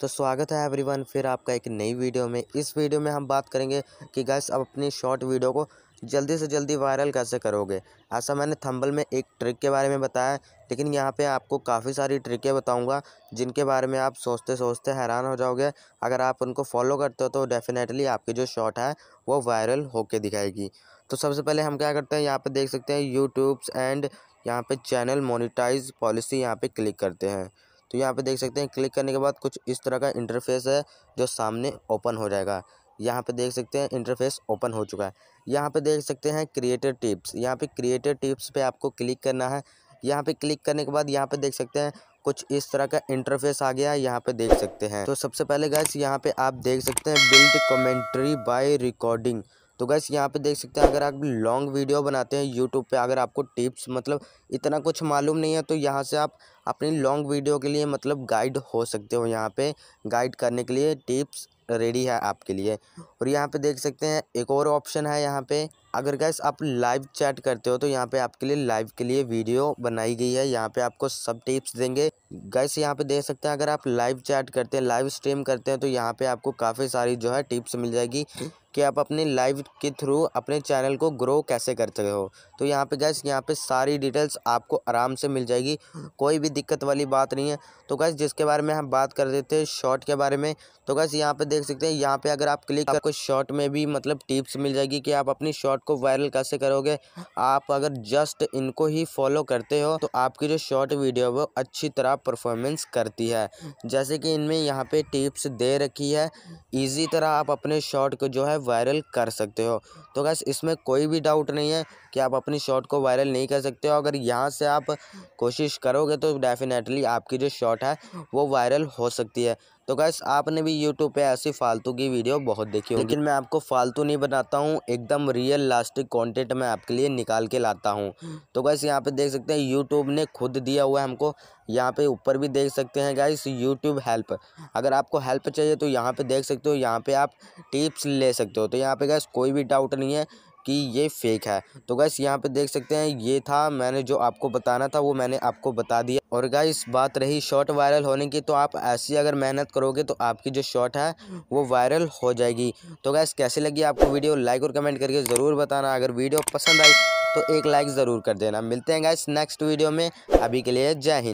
तो स्वागत है एवरीवन फिर आपका एक नई वीडियो में इस वीडियो में हम बात करेंगे कि गैस आप अपनी शॉर्ट वीडियो को जल्दी से जल्दी वायरल कैसे करोगे ऐसा मैंने थंबल में एक ट्रिक के बारे में बताया लेकिन यहाँ पे आपको काफ़ी सारी ट्रिकें बताऊंगा जिनके बारे में आप सोचते सोचते हैरान हो जाओगे अगर आप उनको फॉलो करते हो तो डेफ़िनेटली आपकी जो शॉर्ट है वो वायरल होके दिखाएगी तो सबसे पहले हम क्या करते हैं यहाँ पर देख सकते हैं यूट्यूब्स एंड यहाँ पर चैनल मोनिटाइज पॉलिसी यहाँ पर क्लिक करते हैं तो यहाँ पे देख सकते हैं क्लिक करने के बाद कुछ इस तरह का इंटरफेस है जो सामने ओपन हो जाएगा यहाँ पे देख सकते हैं इंटरफेस ओपन हो चुका है यहाँ पे देख सकते हैं क्रिएटर टिप्स यहाँ पे क्रिएटर टिप्स पे आपको क्लिक करना है यहाँ पे क्लिक करने के बाद यहाँ पे देख सकते हैं कुछ इस तरह का इंटरफेस आ गया है यहाँ पे देख सकते हैं तो सबसे पहले गैस यहाँ पे आप देख सकते हैं बिल्ड कमेंट्री बाय रिकॉर्डिंग तो गैस यहाँ पे देख सकते हैं अगर आप लॉन्ग वीडियो बनाते हैं यूट्यूब पे अगर आपको टिप्स मतलब इतना कुछ मालूम नहीं है तो यहाँ से आप अपनी लॉन्ग वीडियो के लिए मतलब गाइड हो सकते हो यहाँ पे गाइड करने के लिए टिप्स रेडी है आपके लिए और यहाँ पे देख सकते हैं एक और ऑप्शन है यहाँ पे अगर गैस आप लाइव चैट करते हो तो यहाँ पे आपके लिए लाइव के लिए वीडियो बनाई गई है यहाँ पे आपको सब टिप्स देंगे गैस यहाँ पे देख सकते हैं अगर आप लाइव चैट करते हैं लाइव स्ट्रीम करते हैं तो यहाँ पे आपको काफ़ी सारी जो है टिप्स मिल जाएगी कि आप अपने लाइव के थ्रू अपने चैनल को ग्रो कैसे करते हो तो यहाँ पे गैस यहाँ पे सारी डिटेल्स आपको आराम से मिल जाएगी कोई भी दिक्कत वाली बात नहीं है तो गैस जिसके बारे में हम बात कर रहे थे शॉर्ट के बारे में तो गैस यहाँ पे देख सकते हैं यहाँ पे अगर आप क्लिक आपको शॉर्ट में भी मतलब टिप्स मिल जाएगी कि आप अपनी शॉर्ट को वायरल कैसे करोगे आप अगर जस्ट इनको ही फॉलो करते हो तो आपकी जो शॉर्ट वीडियो वो अच्छी तरह परफॉर्मेंस करती है जैसे कि इनमें यहाँ पर टिप्स दे रखी है ईजी तरह आप अपने शॉर्ट को जो है वायरल कर सकते हो तो गैस इसमें कोई भी डाउट नहीं है कि आप अपनी शॉर्ट को वायरल नहीं कर सकते हो अगर यहाँ से आप कोशिश करोगे तो डेफिनेटली आपकी जो शॉट है वो वायरल हो सकती है तो गैस आपने भी यूट्यूब पे ऐसी फालतू की वीडियो बहुत देखी होगी लेकिन मैं आपको फालतू नहीं बनाता हूँ एकदम रियल लास्टिक कंटेंट मैं आपके लिए निकाल के लाता हूँ तो गैस यहाँ पे देख सकते हैं यूट्यूब ने खुद दिया हुआ है हमको यहाँ पे ऊपर भी देख सकते हैं गैस यूट्यूब हेल्प अगर आपको हेल्प चाहिए तो यहाँ पर देख सकते हो यहाँ पर आप टिप्स ले सकते हो तो यहाँ पर गैस कोई भी डाउट नहीं है कि ये फेक है तो गैस यहाँ पे देख सकते हैं ये था मैंने जो आपको बताना था वो मैंने आपको बता दिया और गैस बात रही शॉर्ट वायरल होने की तो आप ऐसी अगर मेहनत करोगे तो आपकी जो शॉर्ट है वो वायरल हो जाएगी तो गैस कैसे लगी आपको वीडियो लाइक और कमेंट करके ज़रूर बताना अगर वीडियो पसंद आई तो एक लाइक ज़रूर कर देना मिलते हैं गैस नेक्स्ट वीडियो में अभी के लिए जय हिंद